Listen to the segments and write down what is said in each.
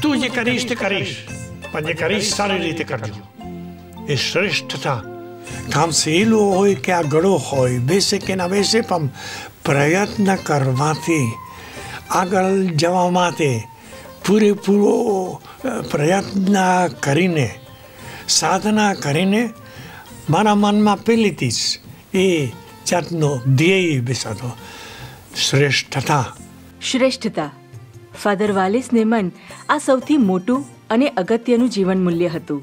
તું જે કરીશ તે કરીશ પણ જે કરીશ સારી રીતે કરજો એ શ્રેષ્ઠતા કામ સહેલું હોય કે આગળો હોય બેસે કે ના બેસે પણ પ્રયત્ન કરવાથી આગળ જવા માટે પૂરેપૂરો પ્રયત્ન કરીને સાધના કરીને મારા મનમાં પહેલીથી જ એ જાતનો ધ્યેય બેસાતો શ્રેષ્ઠતા શ્રેષ્ઠતા ફાધર વાલેસને મન આ સૌથી મોટું અને અગત્યનું જીવન મૂલ્ય હતું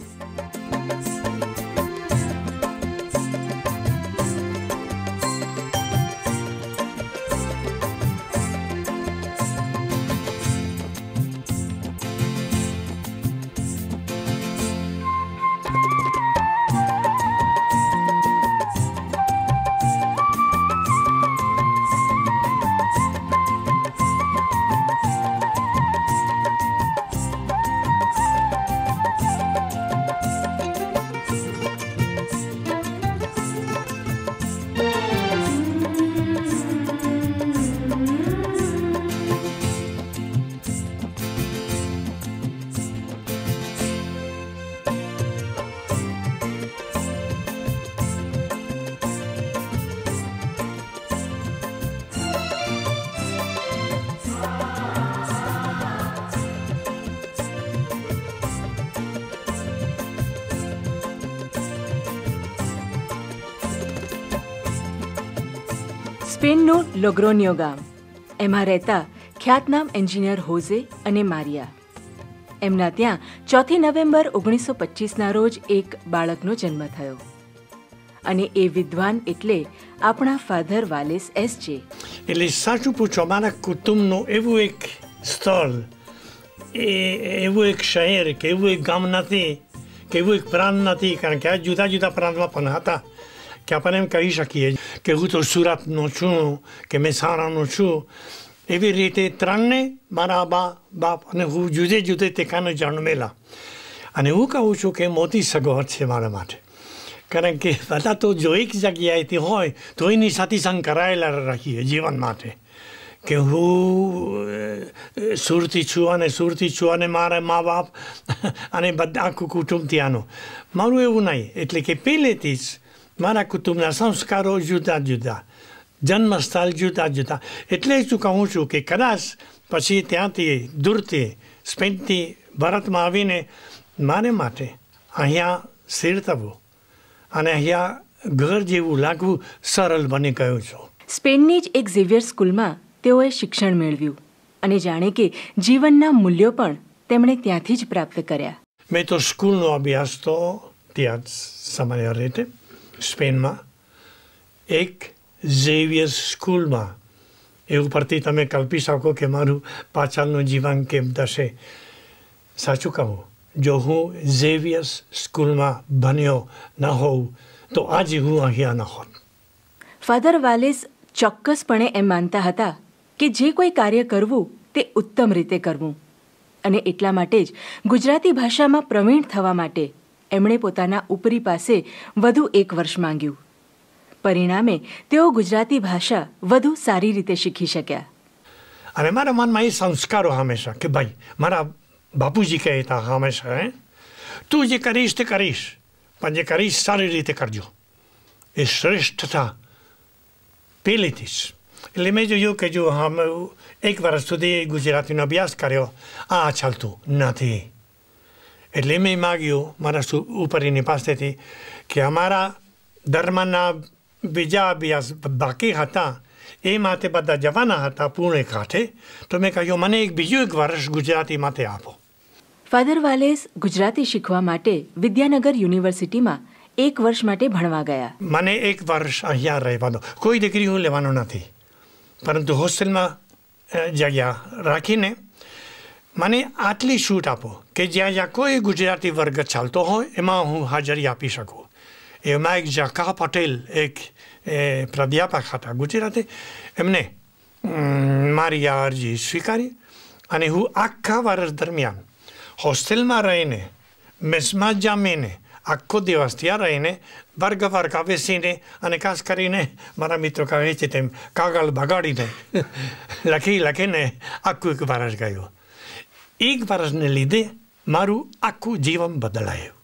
સ્પેનનું લોગ્રોનિયો ગામ એમાં રહેતા ખ્યાતનામ એન્જિનિયર હોઝે અને મારિયા એમના ત્યાં ચોથી નવેમ્બર ઓગણીસો પચીસના રોજ એક બાળકનો જન્મ થયો અને એ વિદ્વાન એટલે આપણા ફાધર વાલેસ એસ જે એટલે સાચું પૂછો અમારા કુટુંબનું એવું એક સ્થળ એ એવું એક શહેર કે એવું એક ગામ નથી કે એવું એક પ્રાંત નથી કારણ કે આ જુદા જુદા પ્રાંતમાં પણ હતા Kəpənəm կարիշակի է, կեղուտոր սուրապ նոչու, կմեսանա նոչու, એવી રીતે ત્રણને મારા બા બાપ અને હું જુદે જુદે ટેકાને જન્મેલા અને હું કહું છું કે મોટી સગવડ છે મારા માટે કારણ કે બધા તો જો એક જગ્યાએથી હોય તો એની સાથે સંકળાયેલા રાખીએ જીવન માટે કે હું સુરતી છું અને સુરતી છું અને મારા મા બાપ અને બધા આખું કુટુંબ ત્યાંનું મારું એવું નહીં એટલે કે પહેલેથી જ મારા કુટુંબના સંસ્કારો જુદા જુદા જન્મસ્થળ જુદા જુદા એટલે જ હું કહું છું કે કદાચ પછી ત્યાંથી દૂરથી સ્પેનથી ભારતમાં આવીને મારે માટે અહીંયા સ્થિરતવું અને અહીંયા ઘર જેવું લાગવું સરળ બની ગયું છું સ્પેનની જ એક ઝેવિયર સ્કૂલમાં તેઓએ શિક્ષણ મેળવ્યું અને જાણે કે જીવનના મૂલ્યો પણ તેમણે ત્યાંથી જ પ્રાપ્ત કર્યા મેં તો સ્કૂલનો અભ્યાસ તો ત્યાં જ સામાન્ય રીતે સ્પેનમાં એક ઝેવિયર્સ સ્કૂલમાં એવું પરથી તમે કલ્પી શકો કે મારું પાછળનું જીવન કેમ થશે સાચું કહું જો હું ઝેવિયર્સ સ્કૂલમાં ભણ્યો ન હોઉં તો આજે હું અહીંયા ન હોત ફાધર વાલેસ ચોક્કસપણે એમ માનતા હતા કે જે કોઈ કાર્ય કરવું તે ઉત્તમ રીતે કરવું અને એટલા માટે જ ગુજરાતી ભાષામાં પ્રવીણ થવા માટે એમણે પોતાના ઉપરી પાસે વધુ એક વર્ષ માંગ્યું પરિણામે તેઓ ગુજરાતી ભાષા વધુ સારી રીતે શીખી શક્યા અને મારા મનમાં એ સંસ્કારો હંમેશા કે ભાઈ મારા બાપુજી કહેતા હંમેશા હે તું જે કરીશ તે કરીશ પણ જે કરીશ સારી રીતે કરજો એ શ્રેષ્ઠતા પહેલેથી જ એટલે મેં જોયું કે જો હમ એક વર્ષ સુધી ગુજરાતીનો અભ્યાસ કર્યો આ ચાલતું નથી એટલે મેં માગ્યું મારા ઉપરીની પાસેથી કે અમારા ધર્મના બીજા અભ્યાસ બાકી હતા એ માટે બધા જવાના હતા પુણે કાંઠે તો મેં કહ્યું મને એક બીજું એક વર્ષ ગુજરાતી માટે આપો ફાધર વાલેસ ગુજરાતી શીખવા માટે વિદ્યાનગર યુનિવર્સિટીમાં એક વર્ષ માટે ભણવા ગયા મને એક વર્ષ અહીંયા રહેવાનો કોઈ ડિગ્રી હું લેવાનો નથી પરંતુ હોસ્ટેલમાં જગ્યા રાખીને મને આટલી છૂટ આપો કે જ્યાં જ્યાં કોઈ ગુજરાતી વર્ગ ચાલતો હોય એમાં હું હાજરી આપી શકું એમાં એક ઝાકા પટેલ એક પ્રાધ્યાપક હતા ગુજરાતી એમને મારી આ અરજી સ્વીકારી અને હું આખા વર્ષ દરમિયાન હોસ્ટેલમાં રહીને મેસમાં જામીને આખો દિવસ ત્યાં રહીને વર્ગ વર્ગ બેસીને અને ખાસ કરીને મારા મિત્રો કહે છે તેમ કાગળ બગાડીને લખી લખીને આખું એક વર્ષ ગયું એક વર્ષને લીધે મારું આખું જીવન બદલાયું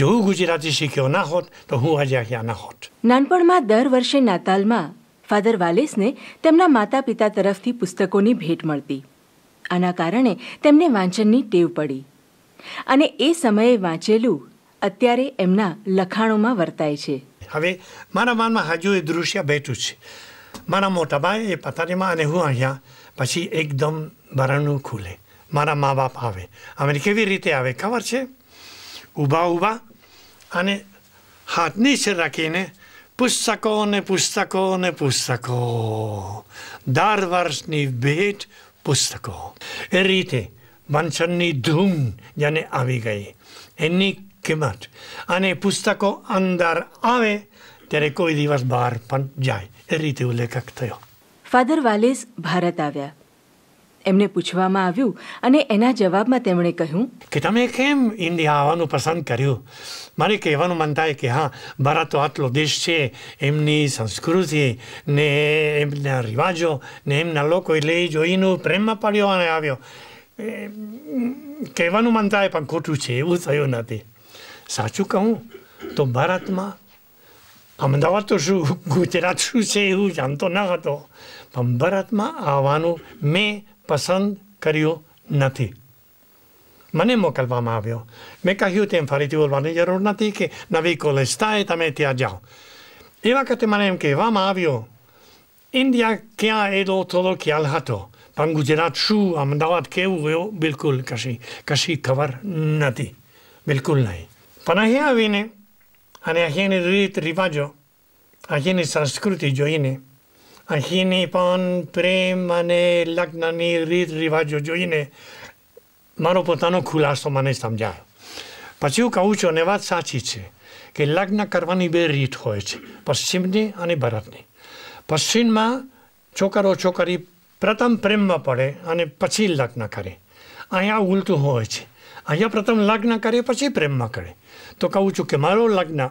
જો હું ગુજરાતી શીખ્યો ના હોત તો હું આજે અહીંયા ના હોત નાનપણમાં દર વર્ષે નાતાલમાં ફાધર વાલેસને તેમના માતા પિતા તરફથી પુસ્તકોની ભેટ મળતી આના કારણે તેમને વાંચનની ટેવ પડી અને એ સમયે વાંચેલું અત્યારે એમના લખાણોમાં વર્તાય છે હવે મારા મનમાં હજુ એ દૃશ્ય બેઠું છે મારા મોટા ભાઈ એ પથારીમાં અને હું અહીંયા પછી એકદમ બરાણું ખુલે મારા મા બાપ આવે અમે કેવી રીતે આવે ખબર છે ઊભા ઊભા અને હાથ નીચે રાખીને પુસ્તકો ને પુસ્તકો ને પુસ્તકો દર વર્ષની ભેટ પુસ્તકો એ રીતે વાંચનની ધૂમ જેને આવી ગઈ એની કિંમત અને પુસ્તકો અંદર આવે ત્યારે કોઈ દિવસ બહાર પણ જાય એ રીતે ઉલ્લેખ થયો ફાધર વાલેસ ભારત આવ્યા એમને પૂછવામાં આવ્યું અને એના જવાબમાં તેમણે કહ્યું કે તમે કેમ ઇન્ડિયા આવવાનું પસંદ કર્યું મારે કહેવાનું મન થાય કે હા ભારત તો આટલો દેશ છે એમની સંસ્કૃતિ ને એમના રિવાજો ને એમના લોકો એટલે એ જોઈને પ્રેમમાં પડ્યો અને આવ્યો કહેવાનું મન થાય પણ ખોટું છે એવું થયું નથી સાચું કહું તો ભારતમાં અમદાવાદ તો શું ગુજરાત શું છે એવું જાણતો ન હતો પણ ભારતમાં આવવાનું મેં પસંદ કર્યું નથી મને મોકલવામાં આવ્યો મેં કહ્યું તેમ ફરીથી બોલવાની જરૂર નથી કે નવી કોલેજ થાય તમે ત્યાં જાઓ એ વખતે મને એમ કહેવામાં આવ્યો ઇન્ડિયા ક્યાં એનો થોડો ખ્યાલ હતો પણ ગુજરાત શું અમદાવાદ કેવું એવું બિલકુલ કશી કશી ખબર નથી બિલકુલ નહીં પણ અહીંયા આવીને અને અહીંયાની રીત રિવાજો અહીંની સંસ્કૃતિ જોઈને અહીંની પણ પ્રેમ અને લગ્નની રીત રિવાજો જોઈને મારો પોતાનો ખુલાસો મને સમજાયો પછી હું કહું છું અને વાત સાચી છે કે લગ્ન કરવાની બે રીત હોય છે પશ્ચિમની અને ભરતની પશ્ચિમમાં છોકરો છોકરી પ્રથમ પ્રેમમાં પડે અને પછી લગ્ન કરે અહીંયા ઉલટું હોય છે અહીંયા પ્રથમ લગ્ન કરે પછી પ્રેમમાં કરે તો કહું છું કે મારો લગ્ન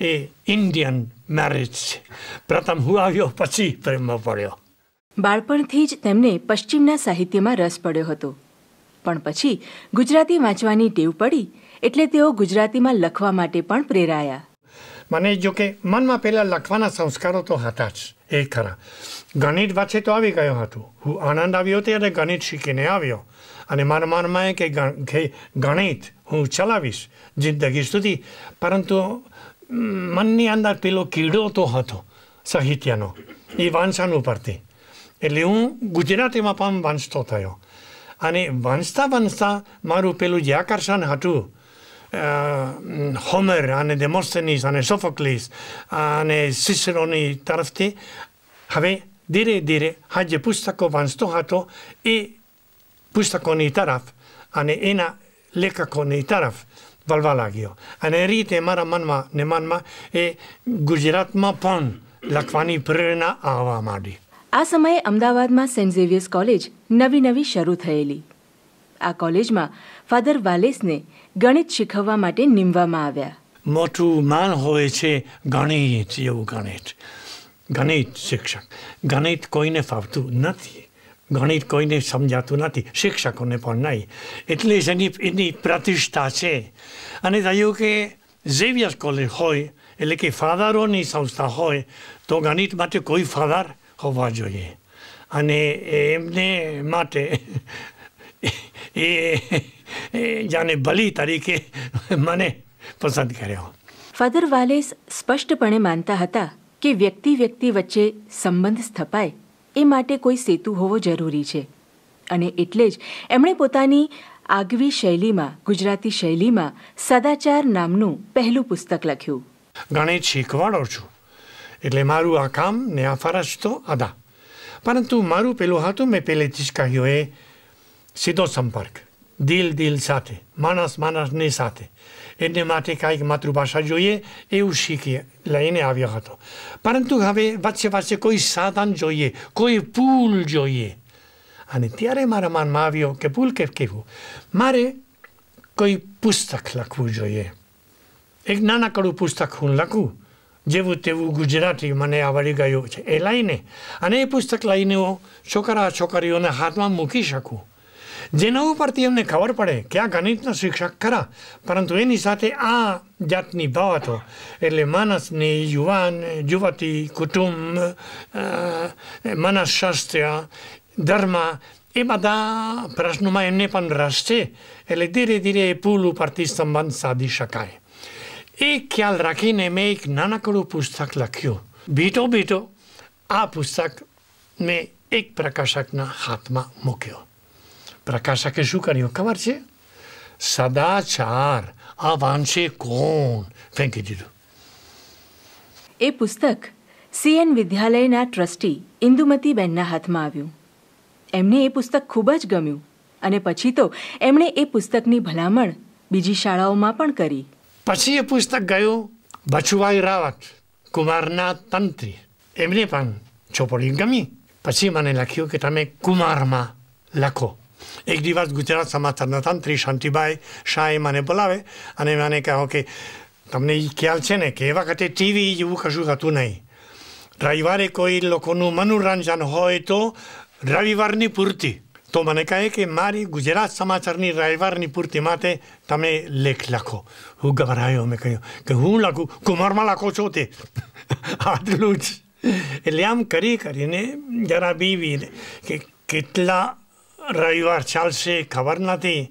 એ ઇન્ડિયન મેરેજ છે પ્રથમ હું આવ્યો પછી પ્રેમમાં પડ્યો બાળપણથી જ તેમને પશ્ચિમના સાહિત્યમાં રસ પડ્યો હતો પણ પછી ગુજરાતી વાંચવાની ટેવ પડી એટલે તેઓ ગુજરાતીમાં લખવા માટે પણ પ્રેરાયા મને જો કે મનમાં પહેલાં લખવાના સંસ્કારો તો હતા જ એ ખરા ગણિત વાંચે તો આવી ગયો હતો હું આનંદ આવ્યો અને ગણિત શીખીને આવ્યો અને મારા મનમાં કે ગણિત હું ચલાવીશ જિંદગી સુધી પરંતુ મનની અંદર પેલો કીડો તો હતો સાહિત્યનો એ વાંચન ઉપરથી એટલે હું ગુજરાતીમાં પણ વાંચતો થયો અને વાંચતા વાંચતા મારું પેલું જે આકર્ષણ હતું હોમર અને ડેમોસ્ટેનિસ અને સોફોક્લિસ અને સિસરોની તરફથી હવે ધીરે ધીરે આ જે પુસ્તકો વાંચતો હતો એ પુસ્તકોની તરફ અને એના લેખકોની તરફ વલવાલાગ્યો અને એ રીતે મારા મનમાં ને મનમાં એ ગુજરાતમાં પણ લખવાની પ્રેરણા આવવા માંડી આ સમયે અમદાવાદમાં સેન્ટ ઝેવિયર્સ કોલેજ નવી નવી શરૂ થયેલી આ કોલેજમાં ફાધર વાલેસને ગણિત શીખવવા માટે નીમવામાં આવ્યા મોટું માન હોય છે ગણિત એવું ગણિત ગણિત શિક્ષક ગણિત કોઈને ફાવતું નથી ગણિત કોઈને સમજાતું નથી શિક્ષકોને પણ નહીં એટલે જ એની એની પ્રતિષ્ઠા છે અને થયું કે ઝેવિયર કોલેજ હોય એટલે કે ફાધરોની સંસ્થા હોય તો ગણિત માટે કોઈ ફાધર હોવા જોઈએ અને એમને માટે એ જાને બલિ તરીકે મને પસંદ કર્યો ફાધર વાલેસ સ્પષ્ટપણે માનતા હતા કે વ્યક્તિ વ્યક્તિ વચ્ચે સંબંધ સ્થપાય એ માટે કોઈ સેતુ હોવો જરૂરી છે અને એટલે જ એમણે પોતાની આગવી શૈલીમાં ગુજરાતી શૈલીમાં સદાચાર નામનું પહેલું પુસ્તક લખ્યું ગણિત શીખવાડો છું એટલે મારું આ કામ ને આ ફરજ તો અદા પરંતુ મારું પેલું હતું મેં પહેલેથી જ કહ્યું એ સીધો સંપર્ક દિલ દિલ સાથે માણસ માણસની સાથે એને માટે કાંઈક માતૃભાષા જોઈએ એવું શીખી લઈને આવ્યો હતો પરંતુ હવે વચ્ચે વચ્ચે કોઈ સાધન જોઈએ કોઈ પુલ જોઈએ અને ત્યારે મારા મનમાં આવ્યો કે પુલ કે કેવું મારે કોઈ પુસ્તક લખવું જોઈએ એક નાનકડું પુસ્તક હું લખું જેવું તેવું ગુજરાતી મને આવડી ગયું છે એ લઈને અને એ પુસ્તક લઈને હું છોકરા છોકરીઓને હાથમાં મૂકી શકું જેના ઉપરથી એમને ખબર પડે કે આ ગણિતનો શિક્ષક ખરા પરંતુ એની સાથે આ જાતની બાબતો એટલે માણસને યુવાન યુવતી કુટુંબ મનસ્વાસ્થ્ય ધર્મ એ બધા પ્રશ્નોમાં એમને પણ રસ છે એટલે ધીરે ધીરે એ પુલ ઉપરથી સંબંધ સાધી શકાય એ ખ્યાલ રાખીને મેં એક નાનકડું પુસ્તક લખ્યું ભીટો ભીટો આ પુસ્તક મેં એક પ્રકાશકના હાથમાં મૂક્યો પ્રકાશકે શું કર્યું ખબર છે સદાચાર આ વાંચે કોણ ફેંકી દીધું એ પુસ્તક સીએન વિદ્યાલયના ટ્રસ્ટી ઇન્દુમતીબેનના હાથમાં આવ્યું એમને એ પુસ્તક ખૂબ જ ગમ્યું અને પછી તો એમણે એ પુસ્તકની ભલામણ બીજી શાળાઓમાં પણ કરી પછી એ પુસ્તક ગયું બચુભાઈ રાવત કુમારના તંત્રી એમને પણ ચોપડી ગમી પછી મને લખ્યું કે તમે કુમારમાં લખો એક દિવસ ગુજરાત સમાચાર સમાચારના ત્રી શાંતિભાઈ શાહે મને બોલાવે અને મને કહો કે તમને એ ખ્યાલ છે ને કે એ વખતે ટીવી જેવું કશું થતું નહીં રવિવારે કોઈ લોકોનું મનોરંજન હોય તો રવિવારની પૂર્તિ તો મને કહે કે મારી ગુજરાત સમાચારની રવિવારની પૂર્તિ માટે તમે લેખ લખો હું ગભરાયો મેં કહ્યું કે હું લખું કુમારમાં લખો છો તે આટલું જ એટલે આમ કરી કરીને જરા બીવીને કે કેટલા રવિવાર ચાલશે ખબર નથી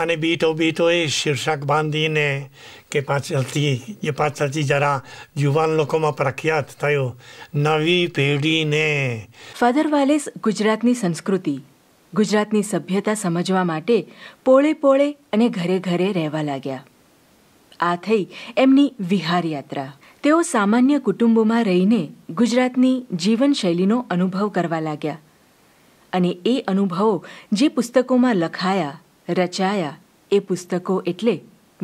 અને બીટો એ શીર્ષક બાંધીને કે પાછળથી એ પાછળથી જરા યુવાન લોકોમાં પ્રખ્યાત થયો નવી પેઢીને ફાધર વાલેસ ગુજરાતની સંસ્કૃતિ ગુજરાતની સભ્યતા સમજવા માટે પોળે પોળે અને ઘરે ઘરે રહેવા લાગ્યા આ થઈ એમની વિહાર યાત્રા તેઓ સામાન્ય કુટુંબોમાં રહીને ગુજરાતની જીવનશૈલીનો અનુભવ કરવા લાગ્યા અને એ અનુભવો જે પુસ્તકોમાં લખાયા રચાયા એ પુસ્તકો એટલે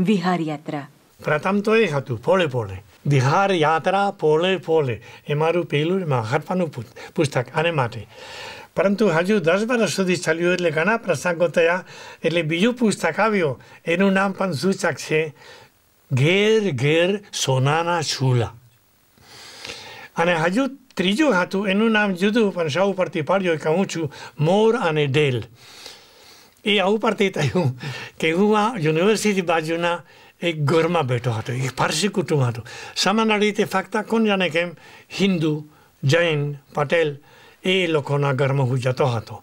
વિહાર યાત્રા પ્રથમ તો એ હતું ફોળે ફોળે વિહાર યાત્રા ફોળે ફોળે એ મારું પહેલું મહાત્માનું પુસ્તક આને માટે પરંતુ હજુ દસ વર્ષ સુધી ચાલ્યું એટલે ઘણા પ્રસંગો થયા એટલે બીજું પુસ્તક આવ્યું એનું નામ પણ સૂચક છે ઘેર ઘેર સોનાના છૂલા અને હજુ ત્રીજું હતું એનું નામ જુદું પણ સૌ પરથી પાડ્યો કે હું છું મોર અને ડેલ એ આવું પરથી થયું કે હું આ યુનિવર્સિટી બાજુના એક ઘરમાં બેઠો હતો એ ફારસી કુટુંબ હતું સામાન્ય રીતે ફક્ત કોણ જાણે કેમ હિન્દુ જૈન પટેલ એ લોકોના ઘરમાં હું જતો હતો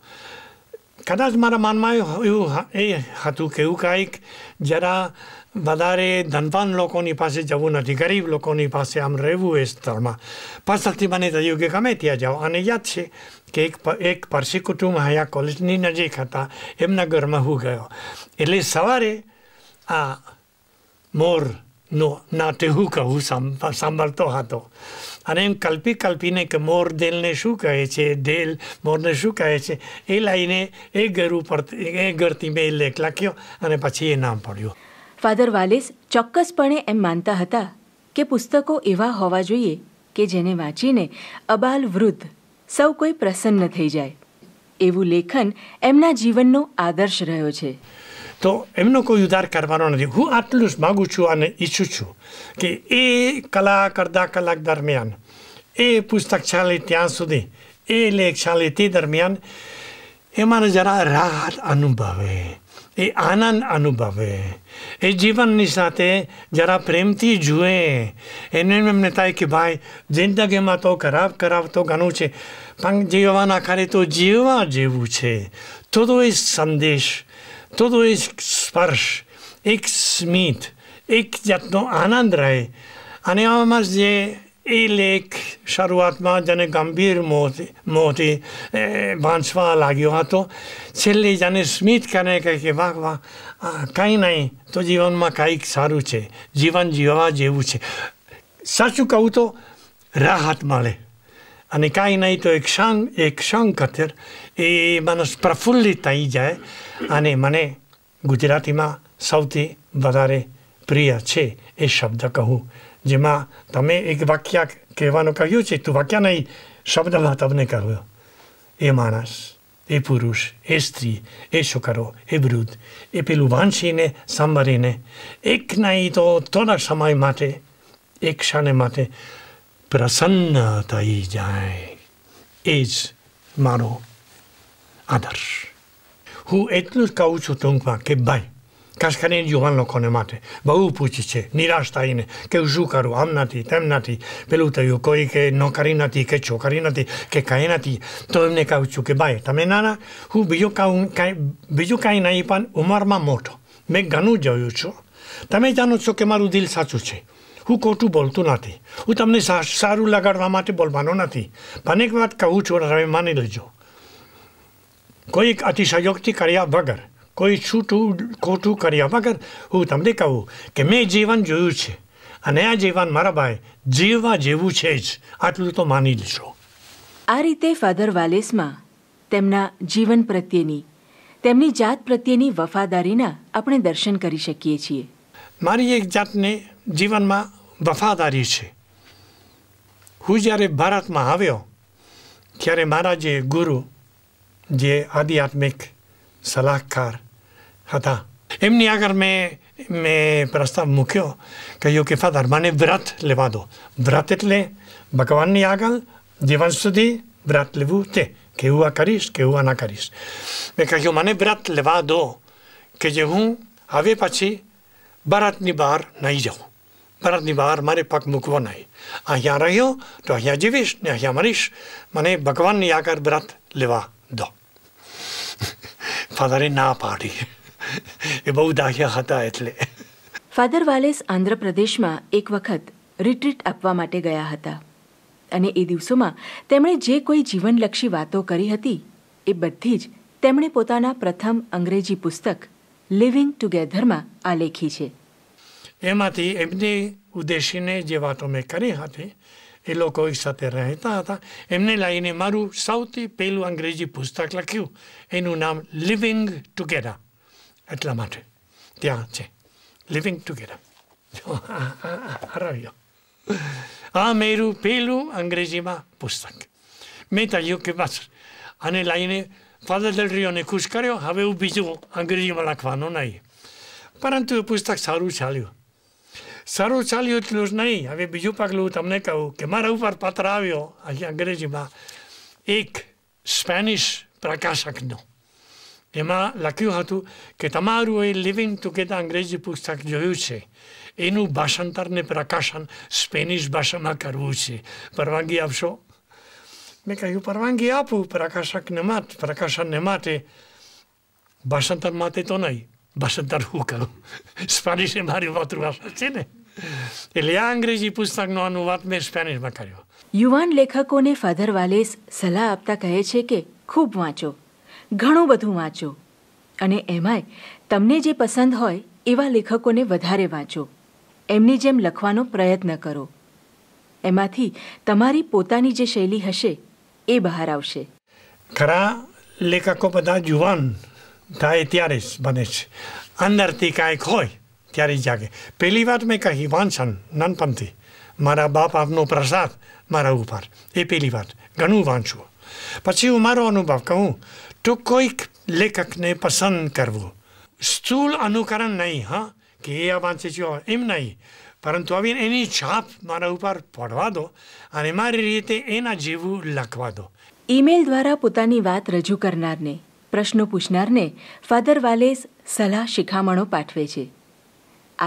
કદાચ મારા મનમાં એવું એ હતું કે એવું કાંઈક જરા વધારે ધનવાન લોકોની પાસે જવું નથી ગરીબ લોકોની પાસે આમ રહેવું એ સ્થળમાં પાછળથી મને થયું કે ગમે ત્યાં જાઓ અને યાદ છે કે એક એક પરસી કુટુંબ અહીંયા કોલેજની નજીક હતા એમના ઘરમાં હું ગયો એટલે સવારે આ મોરનું નાટે હું કહું સાંભળતો હતો અને એમ કલ્પી કલ્પીને કે મોર દેલને શું કહે છે દેલ મોરને શું કહે છે એ લાવીને એ ઘર ઉપર એ ઘરથી મેં લેખ લખ્યો અને પછી એ નામ પડ્યું ફાધર વાલેસ ચોક્કસપણે એમ માનતા હતા કે પુસ્તકો એવા હોવા જોઈએ કે જેને વાંચીને અબાલ વૃદ્ધ સૌ કોઈ પ્રસન્ન થઈ જાય એવું લેખન એમના જીવનનો આદર્શ રહ્યો છે તો એમનો કોઈ ઉધાર કરવાનો નથી હું આટલું જ માગું છું અને ઈચ્છું છું કે એ કલાક અડધા કલાક દરમિયાન એ પુસ્તક ચાલે ત્યાં સુધી એ લેખ ચાલે તે દરમિયાન એમાં જરા રાહત અનુભવે એ આનંદ અનુભવે એ જીવનની સાથે જરા પ્રેમથી જુએ એને એમને થાય કે ભાઈ જિંદગીમાં તો ખરાબ ખરાબ તો ઘણું છે પણ જીવવાના ખાલી તો જીવવા જેવું છે તો એ સંદેશ તો એ સ્પર્શ એક સ્મિત એક જાતનો આનંદ રહે અને આમાં જે એ લેખ શરૂઆતમાં જેને ગંભીર મોતી મોતી વાંચવા લાગ્યો હતો છેલ્લી જાને સ્મિત કરે કે વાહ વાહ કંઈ નહીં તો જીવનમાં કંઈક સારું છે જીવન જીવવા જેવું છે સાચું કહું તો રાહત મળે અને કાંઈ નહીં તો એક ક્ષણ એક ક્ષણ કથર એ માણસ પ્રફુલ્લિત થઈ જાય અને મને ગુજરાતીમાં સૌથી વધારે પ્રિય છે એ શબ્દ કહું જેમાં તમે એક વાક્ય કહેવાનું કહ્યું છે તું વાક્ય નહીં શબ્દમાં તમને કહ્યું એ માણસ એ પુરુષ એ સ્ત્રી એ છોકરો એ વૃદ્ધ એ પેલું વાંચીને સાંભળીને એક નહીં તો થોડા સમય માટે એક ક્ષણે માટે પ્રસન્ન થઈ જાય એ જ મારો આદર્શ હું એટલું જ કહું છું ટૂંકમાં કે ભાઈ કરીને યુવાન લોકોને માટે બહુ પૂછ છે નિરાશ થઈને કે શું કરું આમ નથી તેમ નથી પેલું થયું કોઈ કે નોકરી નથી કે છોકરી નથી કે કાંઈ નથી તો એમને કહું છું કે ભાઈ તમે નાના હું બીજું કહું કાંઈ બીજું કાંઈ નહીં પણ ઉંમરમાં મોટો મેં ઘણું જોયું છું તમે જાણો છો કે મારું દિલ સાચું છે હું ખોટું બોલતું નથી હું તમને સારું લગાડવા માટે બોલવાનો નથી પણ એક વાત કહું છું તમે માની લેજો કોઈ એક અતિશયોક્તિ કર્યા વગર કોઈ છૂટું ખોટું કર્યા વગર હું તમને કહું કે મેં જીવન જોયું છે અને આ જીવન મારા ભાઈ જીવવા જેવું છે જ આટલું તો માની લેશો આ રીતે ફાધર વાલેસમાં તેમના જીવન પ્રત્યેની તેમની જાત પ્રત્યેની વફાદારીના આપણે દર્શન કરી શકીએ છીએ મારી એક જાતને જીવનમાં વફાદારી છે હું જ્યારે ભારતમાં આવ્યો ત્યારે મારા જે ગુરુ જે આધ્યાત્મિક સલાહકાર હતા એમની આગળ મેં મેં પ્રસ્તાવ મૂક્યો કહ્યું કે ફાધર મને વ્રત લેવા દો વ્રત એટલે ભગવાનની આગળ જીવન સુધી વ્રત લેવું તે કેવું આ કરીશ કેવું આ ના કરીશ મેં કહ્યું મને વ્રત લેવા દો કે જે હું હવે પછી ભારતની બહાર નહીં જાઉં ભારતની બહાર મારે પગ મૂકવો નહીં અહીંયા રહ્યો તો અહીંયા જીવીશ ને અહીંયા મરીશ મને ભગવાનની આગળ વ્રત લેવા દો ફાધરે ના પાડી એ બહુ દાહ્યા હતા એટલે ફાધર વાલેસ આંધ્રપ્રદેશમાં એક વખત રિટ્રીટ આપવા માટે ગયા હતા અને એ દિવસોમાં તેમણે જે કોઈ જીવનલક્ષી વાતો કરી હતી એ બધી જ તેમણે પોતાના પ્રથમ અંગ્રેજી પુસ્તક લિવિંગ ટુગેધરમાં આલેખી છે એમાંથી એમની ઉદ્દેશીને જે વાતો મેં કરી હતી એ લોકો એક સાથે રહેતા હતા એમને લઈને મારું સૌથી પહેલું અંગ્રેજી પુસ્તક લખ્યું એનું નામ living together reclamare. Tja, ce? Living together. Harajo. A meiru pelu angrežima pustak. Meta juke vas. Ane laine Padre del Rione Kuskario have ubiđu angrežima lakvano nai. પરંતુ પુસ્તક સારું ચાલ્યું સારું ચાલ્યું એટલું જ નહીં હવે બીજું પગલું તમને કહું કે મારા ઉપર પત્ર આવ્યો આજે અંગ્રેજીમાં એક સ્પેનિશ પ્રકાશકનો એમાં લખ્યું હતું કે તમારું એ લિવિંગ ટુગેધર અંગ્રેજી પુસ્તક જોયું છે એનું ભાષાંતરને પ્રકાશન સ્પેનિશ ભાષામાં કરવું છે પરવાનગી આપશો મેં કહ્યું પરવાનગી આપું પ્રકાશકને માટે પ્રકાશનને માટે ભાષાંતર માટે તો નહીં ભાષાંતર હું કરું સ્પેનિશ એ મારી માતૃભાષા છે ને એટલે આ અંગ્રેજી પુસ્તકનો અનુવાદ મેં સ્પેનિશમાં કર્યો યુવાન લેખકોને ફાધર વાલેસ સલાહ આપતા કહે છે કે ખૂબ વાંચો ઘણું બધું વાંચો અને એમાંય તમને જે પસંદ હોય એવા લેખકોને વધારે વાંચો એમની જેમ લખવાનો પ્રયત્ન કરો એમાંથી તમારી પોતાની જે શૈલી હશે એ બહાર આવશે ખરા લેખકો બધા યુવાન થાય ત્યારે જ બને છે અંદરથી કાંઈક હોય ત્યારે જાગે પહેલી વાત મેં કહી વાંચન નાનપણથી મારા બાપ આપનો પ્રસાદ મારા ઉપર એ પહેલી વાત ઘણું વાંચવું પછી હું મારો અનુભવ કહું તો કોઈક લેખકને પસંદ કરવો સ્થૂળ અનુકરણ નહીં હા કે એ આ વાંચે છે એમ નહીં પરંતુ હવે એની છાપ મારા ઉપર પડવા દો અને મારી રીતે એના જેવું લખવા દો ઈમેલ દ્વારા પોતાની વાત રજૂ કરનારને પ્રશ્નો પૂછનારને ફાધર વાલેસ સલાહ શિખામણો પાઠવે છે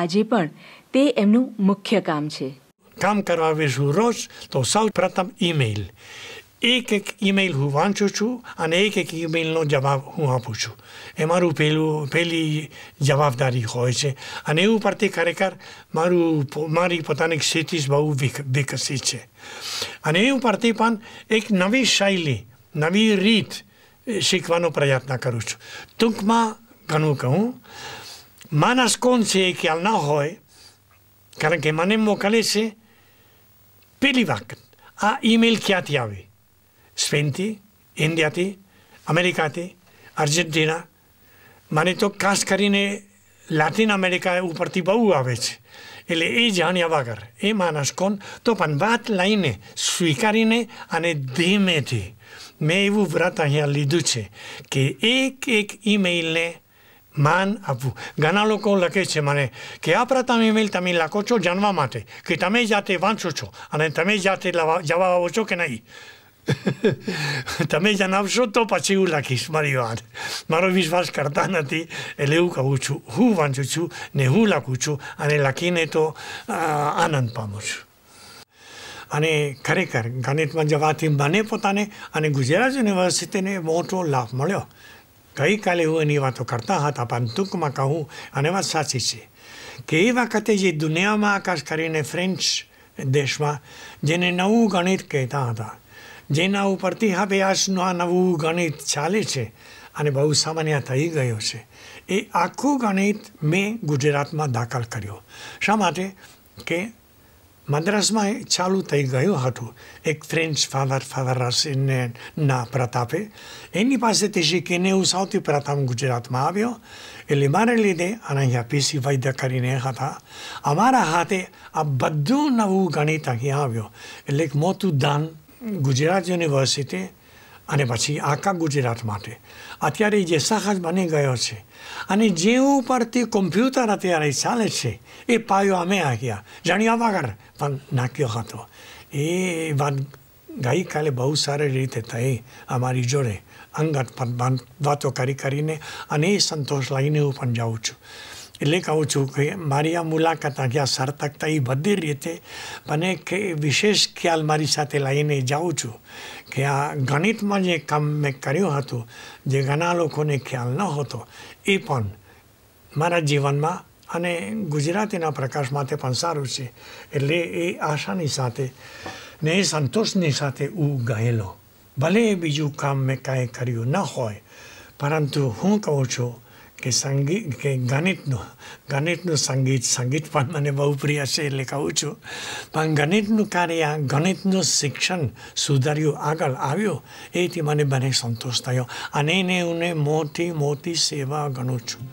આજે પણ તે એમનું મુખ્ય કામ છે કામ કરવા વિશું રોજ તો સૌ પ્રથમ ઈમેલ એક એક ઈમેલ હું વાંચું છું અને એક એક ઈમેલનો જવાબ હું આપું છું એ મારું પહેલું પહેલી જવાબદારી હોય છે અને એ ઉપરથી ખરેખર મારું મારી પોતાની ક્ષિતિજ બહુ વિકસિત છે અને એ ઉપરથી પણ એક નવી શૈલી નવી રીત શીખવાનો પ્રયત્ન કરું છું ટૂંકમાં ઘણું કહું માનસ કોણ છે એ ખ્યાલ ના હોય કારણ કે મને મોકલે છે પેલી વાત આ ઈમેલ ક્યાંથી આવે સ્પેનથી ઇન્ડિયાથી અમેરિકાથી અર્જેન્ટિના મને તો ખાસ કરીને લાતિન અમેરિકા ઉપરથી બહુ આવે છે એટલે એ જાણ્યા વગર એ માણસ કોણ તો પણ વાત લઈને સ્વીકારીને અને ધીમેથી મેં એવું વ્રત અહીંયા લીધું છે કે એક એક ઈમેઇલને માન આપવું ઘણા લોકો લખે છે મને કે આ પ્રથમ ઈમેલ તમે લખો છો જાણવા માટે કે તમે જાતે વાંચો છો અને તમે જાતે જવા આવો છો કે નહીં તમે જણાવશો તો પછી હું લખીશ મારી વાત મારો વિશ્વાસ કરતા નથી એટલે એવું કહું છું હું વાંચું છું ને હું લખું છું અને લખીને તો આનંદ પામું છું અને ખરેખર ગણિતમાં જવાથી મને પોતાને અને ગુજરાત યુનિવર્સિટીને મોટો લાભ મળ્યો ગઈકાલે હું એની વાતો કરતા હતા પણ ટૂંકમાં કહું અને વાત સાચી છે કે એ વખતે જે દુનિયામાં આકાશ કરીને ફ્રેન્ચ દેશમાં જેને નવું ગણિત કહેતા હતા જેના ઉપરથી હા હવ્યાસનું આ નવું ગણિત ચાલે છે અને બહુ સામાન્ય થઈ ગયો છે એ આખું ગણિત મેં ગુજરાતમાં દાખલ કર્યો શા માટે કે મદ્રાસમાં એ ચાલુ થઈ ગયું હતું એક ફ્રેન્ચ ફાવર ફાવરસિંહને ના પ્રતાપે એની પાસેથી શીખીને હું સૌથી પ્રથમ ગુજરાતમાં આવ્યો એટલે મારે લીધે અને અહીંયા પીસી વૈદ્ય કરીને હતા અમારા હાથે આ બધું નવું ગણિત અહીંયા આવ્યો એટલે એક મોટું દાન ગુજરાત યુનિવર્સિટી અને પછી આખા ગુજરાત માટે અત્યારે જે સાહસ બની ગયો છે અને જે ઉપરથી કોમ્પ્યુટર અત્યારે ચાલે છે એ પાયો અમે આવ્યા જાણ્યા વગર પણ નાખ્યો હતો એ વાત ગઈકાલે બહુ સારી રીતે થઈ અમારી જોડે અંગત પણ વાતો કરી કરીને અને એ સંતોષ લઈને હું પણ જાઉં છું એટલે કહું છું કે મારી આ મુલાકાત અહીંયા સાર્થકતા એ બધી રીતે મને કે વિશેષ ખ્યાલ મારી સાથે લઈને જાઉં છું કે આ ગણિતમાં જે કામ મેં કર્યું હતું જે ઘણા લોકોને ખ્યાલ ન હતો એ પણ મારા જીવનમાં અને ગુજરાતીના પ્રકાશ માટે પણ સારું છે એટલે એ આશાની સાથે ને એ સંતોષની સાથે હું ગયેલો ભલે બીજું કામ મેં કાંઈ કર્યું ન હોય પરંતુ હું કહું છું કે સંગીત કે ગણિતનું ગણિતનું સંગીત સંગીત પણ મને બહુ પ્રિય છે એટલે કહું છું પણ ગણિતનું કાર્ય ગણિતનું શિક્ષણ સુધાર્યું આગળ આવ્યું એથી મને મને સંતોષ થયો અને એને હું મોટી મોટી સેવા ગણું છું